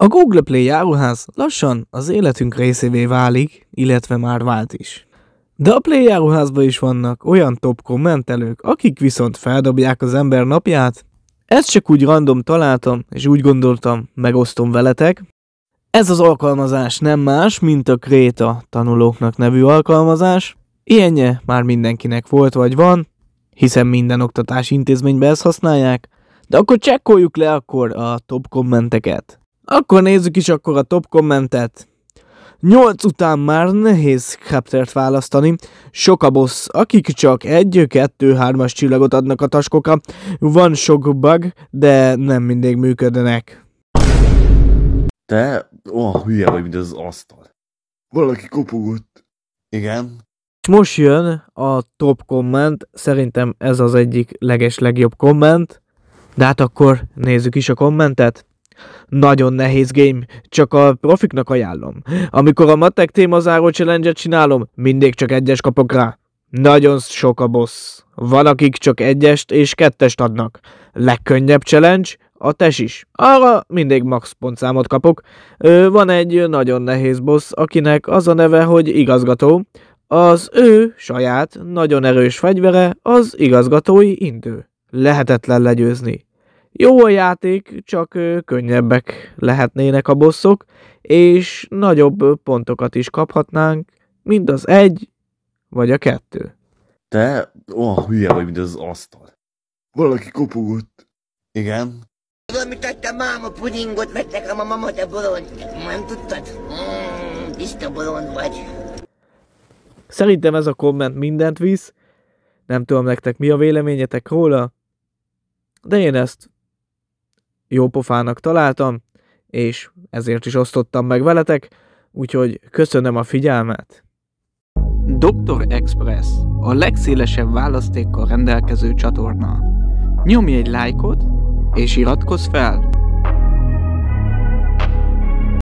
A Google Play járuház lassan az életünk részévé válik, illetve már vált is. De a Play járuházban is vannak olyan top kommentelők, akik viszont feldobják az ember napját. Ezt csak úgy random találtam, és úgy gondoltam, megosztom veletek. Ez az alkalmazás nem más, mint a Kréta tanulóknak nevű alkalmazás. Ilyenje már mindenkinek volt vagy van, hiszen minden oktatási intézményben ezt használják, de akkor csekkoljuk le akkor a top kommenteket. Akkor nézzük is akkor a top kommentet. 8 után már nehéz chaptert választani. Sok a boss, akik csak egy, 3 as csillagot adnak a taskokra. Van sok bug, de nem mindig működnek. Te? Ó, oh, hülye vagy, mint az asztal. Valaki kopogott. Igen? Most jön a top komment, szerintem ez az egyik leges legjobb komment. De hát akkor nézzük is a kommentet. Nagyon nehéz game, csak a profiknak ajánlom. Amikor a matek témazáró challenge csinálom, mindig csak egyes kapok rá. Nagyon sok a boss. Van, akik csak egyest és kettest adnak. Legkönnyebb challenge, a tes is. Arra mindig max pontszámot kapok. Ö, van egy nagyon nehéz boss, akinek az a neve, hogy igazgató. Az ő saját, nagyon erős fegyvere az igazgatói indő. Lehetetlen legyőzni. Jó a játék, csak könnyebbek lehetnének a bosszok, és nagyobb pontokat is kaphatnánk, mint az egy, vagy a kettő. Te? Ó, oh, hülye vagy, mint az asztal. Valaki kopogott. Igen? Valamit adta máma pudingot, mert nekem a mama te bolond. Nem tudtad? Mm, tiszta bolond vagy. Szerintem ez a komment mindent visz. Nem tudom nektek mi a véleményetek róla, de én ezt jó pofának találtam, és ezért is osztottam meg veletek, úgyhogy köszönöm a figyelmet! Dr. Express a legszélesebb választékkal rendelkező csatorna. Nyomj egy lájkot, és iratkozz fel!